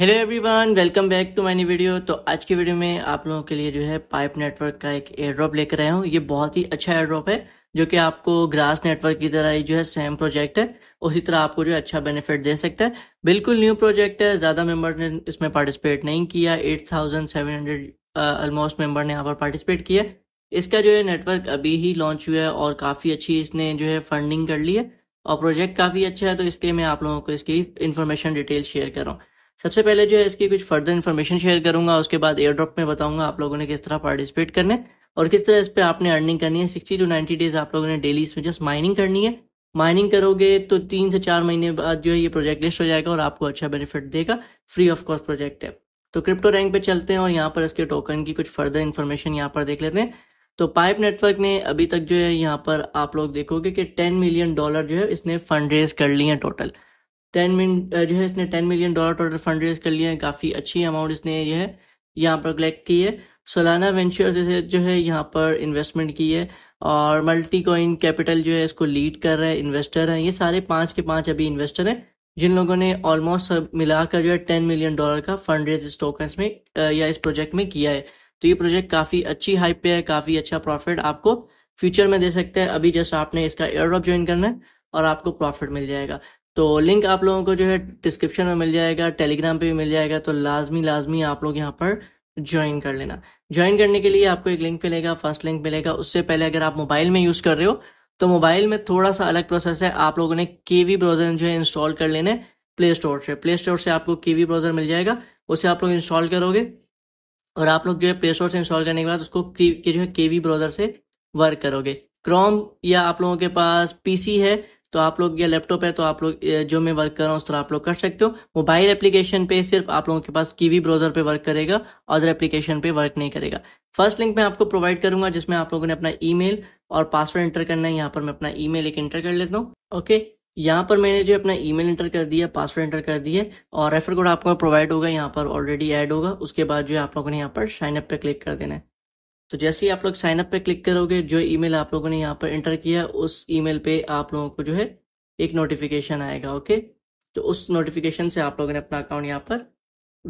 hello everyone welcome back to my video तो आज की वीडियो में आप लोगों के लिए जो है पाइप नेटवर्क का एक एयर ड्रॉप लेकर आया हूँ ये बहुत ही अच्छा एयर ड्रॉप है जो कि आपको ग्रास नेटवर्क की तरह जो है सेम प्रोजेक्ट है उसी तरह आपको जो है अच्छा बेनिफिट दे सकता है बिल्कुल न्यू प्रोजेक्ट है ज़्यादा मेंबर ने इसमें पार्टिसिपेट नहीं किया eight thousand seven hundred almost member ने यहाँ पर पार्टिसिपेट किया इसका जो है नेटवर्क अभी ही लॉन्च हुआ है और काफ़ी अच्छी इसने जो है फंडिंग कर ली है और प्रोजेक्ट काफ़ी अच्छा है तो इसके मैं आप लोगों को इसकी इन्फॉर्मेशन डिटेल शेयर कर रहा हूँ सबसे पहले जो है इसकी कुछ फर्दर इन्फॉर्मेशन शेयर करूंगा उसके बाद एयर ड्रॉप में बताऊंगा आप लोगों ने किस तरह पार्टिसिपेट करने और किस तरह इस पर आपने अर्निंग करनी है सिक्सटी टू नाइन्टी डेज आप लोगों ने डेली इसमें जस्ट माइनिंग करनी है माइनिंग करोगे तो तीन से चार महीने बाद जो है ये प्रोजेक्ट लिस्ट हो जाएगा और आपको अच्छा बेनिफिट देगा फ्री ऑफ कॉस्ट प्रोजेक्ट है तो क्रिप्टो रैंक पे चलते हैं और यहाँ पर इसके टोकन की कुछ फर्दर इन्फॉर्मेशन यहाँ पर देख लेते हैं तो पाइप नेटवर्क ने अभी तक जो है यहाँ पर आप लोग देखोगे कि टेन मिलियन डॉलर जो है इसने फंड रेज कर लिए हैं टोटल टेन मिन जो है इसने ten million dollar total fund raise कर लिया है काफ़ी अच्छी अमाउंट इसने जो है यहाँ पर कलेक्ट की है सोलाना वेंचर्स जो है यहाँ पर इन्वेस्टमेंट की है और मल्टी कॉइन कैपिटल जो है इसको लीड कर रहा है इन्वेस्टर हैं ये सारे पांच के पांच अभी इन्वेस्टर हैं जिन लोगों ने ऑलमोस्ट सब मिलाकर जो है टेन मिलियन डॉलर का फंड रेज इस टोकन में या इस प्रोजेक्ट में किया है तो ये प्रोजेक्ट काफ़ी अच्छी हाइप पे है काफ़ी अच्छा प्रॉफिट आपको फ्यूचर में दे सकते हैं अभी जस्ट आपने इसका एयर ड्रॉप ज्वाइन करना है और आपको प्रॉफिट मिल जाएगा तो लिंक आप लोगों को जो है डिस्क्रिप्शन में मिल जाएगा टेलीग्राम पे भी मिल जाएगा तो लाजमी लाजमी आप लोग यहाँ पर ज्वाइन कर लेना ज्वाइन करने के लिए आपको एक लिंक मिलेगा फर्स्ट लिंक मिलेगा उससे पहले अगर आप मोबाइल में यूज़ कर रहे हो तो मोबाइल में थोड़ा सा अलग प्रोसेस है आप लोगों ने केवी ब्राउजर जो है इंस्टॉल कर लेने प्ले स्टोर से प्ले स्टोर से आपको केवी ब्राउजर मिल जाएगा उसे आप लोग इंस्टॉल करोगे और आप लोग जो है प्ले स्टोर से इंस्टॉल करने के बाद उसको जो है केवी ब्राउजर से वर्क करोगे क्रोम या आप लोगों के पास पीसी है तो आप लोग या लैपटॉप है तो आप लोग जो मैं वर्क कर रहा हूँ उस तरह आप लोग कर सकते हो मोबाइल एप्लीकेशन पे सिर्फ आप लोगों के पास कीवी ब्राउजर पे वर्क करेगा अदर एप्लीकेशन पे वर्क नहीं करेगा फर्स्ट लिंक मैं आपको प्रोवाइड करूंगा जिसमें आप लोगों ने अपना ई और पासवर्ड एंटर करना है यहाँ पर मैं अपना ई एक एंटर कर लेता हूँ ओके यहाँ पर मैंने जो अपना ईमेल एंटर कर दिया पासवर्ड एंटर कर दिया और रेफर कोड आपको प्रोवाइड होगा यहाँ पर ऑलरेडी ऐड होगा उसके बाद जो है आप लोगों ने यहाँ पर साइन अप पे क्लिक कर देना है तो जैसे ही आप लोग साइन अप पे क्लिक करोगे जो ईमेल आप लोगों ने यहाँ पर एंटर किया उस ईमेल पे आप लोगों को जो है एक नोटिफिकेशन आएगा ओके तो उस नोटिफिकेशन से आप लोगों ने अपना अकाउंट यहाँ पर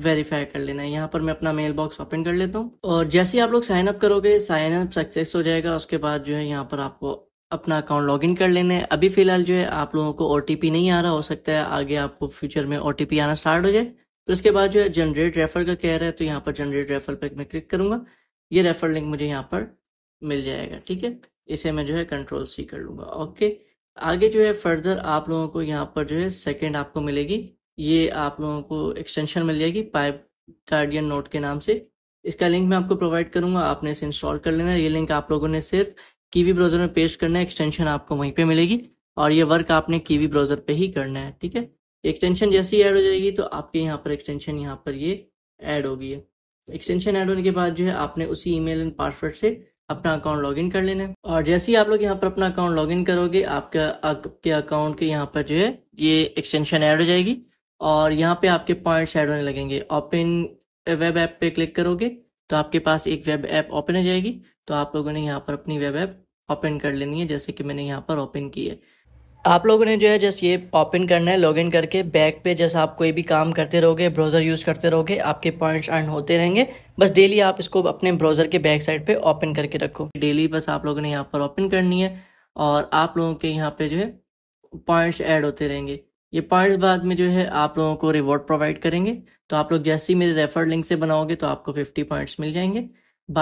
वेरीफाई कर लेना है यहाँ पर मैं अपना मेल बॉक्स ओपन कर लेता हूँ और जैसे ही आप लोग साइन अप करोगे साइन अप सक्सेस हो जाएगा उसके बाद जो है यहाँ पर आपको अपना अकाउंट लॉगिन कर लेना है अभी फिलहाल जो है आप लोगों को ओ नहीं आ रहा हो सकता है आगे आपको फ्यूचर में ओ आना स्टार्ट हो जाए फिर तो उसके बाद जो है जनरेट रेफर का कह रहा है तो यहाँ पर जनरेट रेफर पर मैं क्लिक करूंगा ये रेफर लिंक मुझे यहाँ पर मिल जाएगा ठीक है इसे मैं जो है कंट्रोल सी कर लूंगा ओके आगे जो है फर्दर आप लोगों को यहाँ पर जो है सेकेंड आपको मिलेगी ये आप लोगों को एक्सटेंशन मिल जाएगी पाइप गार्डियन नोट के नाम से इसका लिंक मैं आपको प्रोवाइड करूंगा आपने इसे इंस्टॉल कर लेना ये लिंक आप लोगों ने सिर्फ कीवी ब्राउजर में पेस्ट करना है एक्सटेंशन आपको वहीं पे मिलेगी और ये वर्क आपने कीवी ब्राउजर पे ही करना है ठीक है एक्सटेंशन जैसे ही ऐड हो जाएगी तो आपके यहाँ पर एक्सटेंशन यहाँ पर ये ऐड होगी एक्सटेंशन ऐड होने के बाद जो है आपने उसी ईमेल एंड पासवर्ड से अपना अकाउंट लॉगिन कर लेना है और जैसे ही आप लोग यहाँ पर अपना अकाउंट लॉगिन करोगे आपका आपके अकाउंट के यहाँ पर जो है ये एक्सटेंशन ऐड हो जाएगी और यहाँ पे आपके पॉइंट्स ऐड होने लगेंगे ओपन वेब ऐप पे क्लिक करोगे तो आपके पास एक वेब ऐप ओपन हो जाएगी तो आप लोगों ने यहाँ पर अपनी वेब ऐप ओपन कर लेनी है जैसे कि मैंने यहाँ पर ओपन की है आप लोगों ने जो है जस्ट ये ओपन करना है लॉगिन करके बैक पे जैसे आप कोई भी काम करते रहोगे ब्राउज़र यूज़ करते रहोगे आपके पॉइंट्स अर्न होते रहेंगे बस डेली आप इसको अपने ब्राउज़र के बैक साइड पे ओपन करके रखो डेली बस आप लोगों ने यहाँ पर ओपन करनी है और आप लोगों के यहाँ पे जो है पॉइंट्स एड होते रहेंगे ये पॉइंट्स बाद में जो है आप लोगों को रिवॉर्ड प्रोवाइड करेंगे तो आप लोग जैसे ही मेरे रेफर लिंक से बनाओगे तो आपको फिफ्टी पॉइंट्स मिल जाएंगे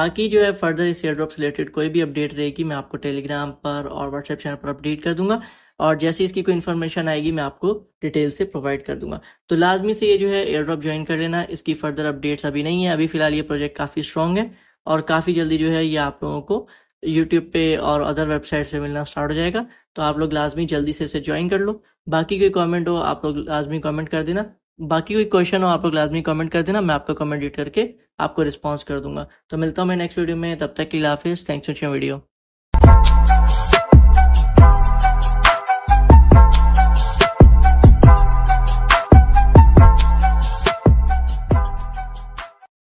बाकी जो है फर्दर इस एयर ड्रॉप रिलेटेड कोई भी अपडेट रहेगी मैं आपको टेलीग्राम पर और व्हाट्सएप चैनल पर अपडेट कर दूंगा और जैसे इसकी कोई इन्फॉर्मेशन आएगी मैं आपको डिटेल से प्रोवाइड कर दूंगा तो लाजमी से ये जो है एयर ड्रॉप ज्वाइन कर लेना इसकी फर्दर अपडेट्स अभी नहीं है अभी फिलहाल ये प्रोजेक्ट काफ़ी स्ट्रॉन्ग है और काफ़ी जल्दी जो है ये आप लोगों को यूट्यूब पे और अदर वेबसाइट से मिलना स्टार्ट हो जाएगा तो आप लोग लाजमी जल्दी से इसे ज्वाइन कर लो बाकी कोई कॉमेंट हो आप लोग लाजमी कॉमेंट कर देना बाकी कोई क्वेश्चन हो आप लोग लाजमी कॉमेंट कर देना मैं आपका कॉमेंट एडिट करके आपको रिस्पॉन्स कर दूंगा तो मिलता हूँ मैं नेक्स्ट वीडियो में तब तक के लिए हाफिज़ थैंक्स फॉर वीडियो